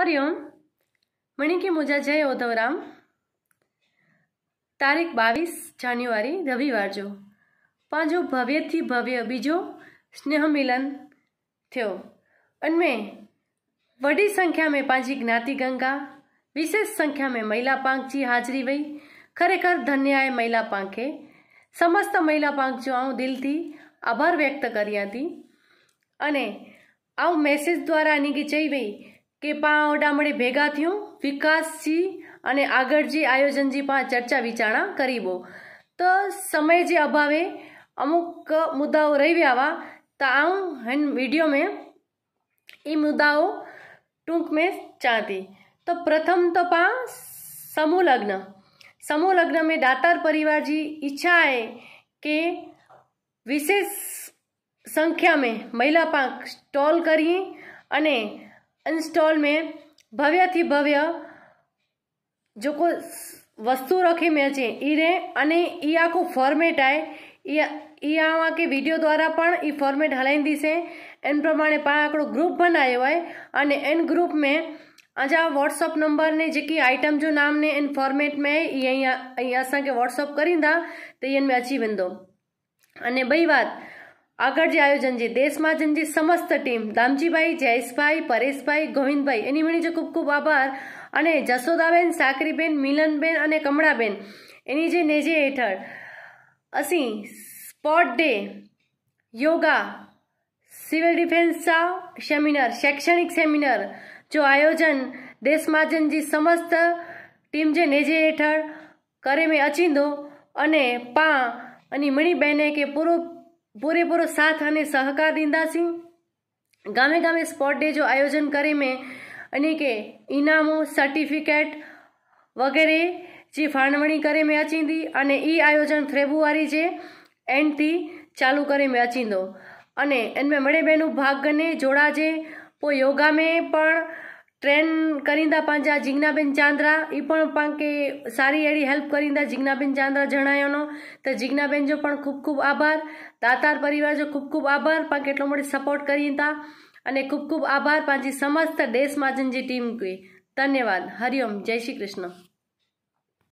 ಹರಿ ಓಂ ಮಣಿಕೆ ಮುಜಾ ಜಯ ઓધવરામ તારીખ બાવીસ જાન્યુઆરી રવિવાર જો પાંચો ભવ્યથી ભવ્ય બીજો સ્નેહમિલન થયો અને વડી સંખ્યા મેં પાંચી જ્ઞાતિ ગંગા વિશેષ સંખ્યા મેં મહિલા પાંખજી હાજરી વહી ખરેખર ધન્યાએ મહિલા પાંખે સમસ્ત મહિલા પાંખ જો હું દિલથી આભાર વ્યક્ત કરી હતી અને આવું મેસેજ દ્વારા નીકળી જઈ વહી કે પાવડા મળે ભેગા થયું વિકાસજી અને આગળજી આયોજનજી પણ ચર્ચા વિચારણા કરી બો તો સમય જે અભાવે અમુક મુદ્દાઓ રહી ગયા તો આઉં હન વિડીયો મેં એ મુદ્દાઓ ટૂંક મેં ચાહતી તો પ્રથમ તો પા સમૂહ લગ્ન સમૂહ લગ્ન મેં દાતાર પરિવારજી ઈચ્છા હે કે વિશેષ સંખ્યા મેં મહિલા પાંખ સ્ટોલ કરીએ અને इंस्टॉल में ભવ્યથી જોકો વસ્તુ રખી મેચે ઈરે અને ઈ આખું ફોર્મેટ આય ઈ આમાં કે વિડીયો દ્વારા પણ ઈ ફોર્મેટ હલાવી દીશે એન પ્રમાણે પા આકડો ગ્રુપ બનાવ્યો હોય અને એન ગ્रुप में अजा व्हाट्सअप नंबर ने जेकी आइटम जो नाम ने इन फॉर्मेट में ये असांखे व्हाट्सअप करींदा त इन में अची वेंदो अने ॿई बात આગળ જે આયોજન છે દેશ મહાજનજી સમસ્ત ટીમ દામજીભાઈ જયેશભાઈ પરેશભાઈ ગોવિંદભાઈ એની વણીજો ખૂબ ખૂબ આભાર અને જશોદાબેન સાકરીબેન મિલનબેન અને કમળાબેન એની જે નેજે હેઠળ ਅਸੀਂ સ્પોટ ડે યોગા સિવિલ ડિફેન્સના સેમિનાર શૈક્ષણિક સેમિનાર જો આયોજન દેશ મહાજનજી સમસ્ત ટીમ જે નેજે હેઠળ કરે મેં અચિંદો અને પા અને મણિબહેને કે પૂર્વ પૂરેપૂરો સાથ અને સહકાર ડીंदासीं ગામે ગામે સ્પોર્ટ ડે જો આયોજન કરે મેં અનેકે ઇનામો સર્ટિફિકેટ વગેરે જે ફાળવણી કરે મેં અચીંદી અને એ આયોજન ફેબ્રુઆરી જે એન્ડથી ચાલુ કરે મેં અચીંદો અને એમને મળે બહેનું ભાગ ગને જોડાજે પોઈ યોગા મેં પણ ટ્રેન કરીંદા પાંજા જિજ્ઞાબેન ચાંદ્રા એ પણ પણ કે સારી એડી હેલ્પ કરીંદા જિજ્ઞાબેન ચાંદ્રા જણાયોનો તો જિજ્ઞાબેન જો પણ ખૂબ ખૂબ આભાર દાતાર પરિવાર જો ખૂબ ખૂબ આભાર પણ કેટલો મોટી સપોર્ટ કરીંદા અને ખૂબ ખૂબ આભાર પાંજી સમસ્ત દેશમાં જનજી ટીમ કે ધન્યવાદ હરિઓમ જય શ્રી કૃષ્ણ